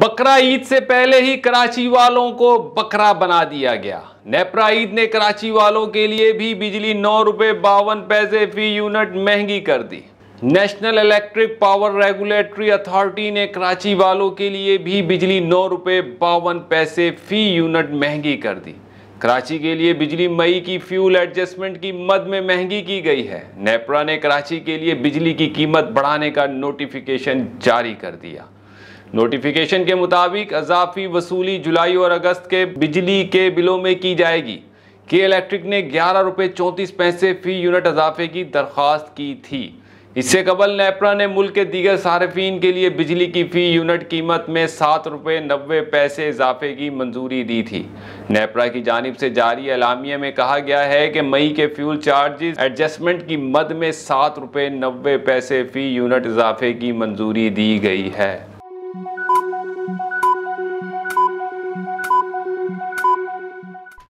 बकरा ईद से पहले ही कराची वालों को बकरा बना दिया गया नेपरा ईद ने कराची वालों के लिए भी बिजली नौ रुपये बावन पैसे फी यूनिट महंगी कर दी national electric power regulatory authority ने कराची वालों के लिए भी बिजली नौ रुपये बावन पैसे फ़ी यूनिट महंगी कर दी कराची के लिए बिजली मई की फ्यूल एडजस्टमेंट की मद में महंगी की गई है नेपरा ने कराची के लिए बिजली की कीमत बढ़ाने का नोटिफिकेशन जारी कर दिया नोटिफिकेशन के मुताबिक अजाफी वसूली जुलाई और अगस्त के बिजली के बिलों में की जाएगी के इलेक्ट्रिक ने ग्यारह रुपये चौंतीस पैसे फी यूनिट अजाफे की दरख्वास्त की थी इससे कबल नेपरा ने मुल्क के दीगर सार्फिन के लिए बिजली की फ़ी यूनिट कीमत में सात रुपये नबे पैसे इजाफे की मंजूरी दी थी नेपरा की जानब से जारी अलामिया में कहा गया है कि मई के फ्यूल चार्जेस एडजस्टमेंट की मद में सात रुपये नबे पैसे फ़ी यूनिट इजाफे की मंजूरी दी गई है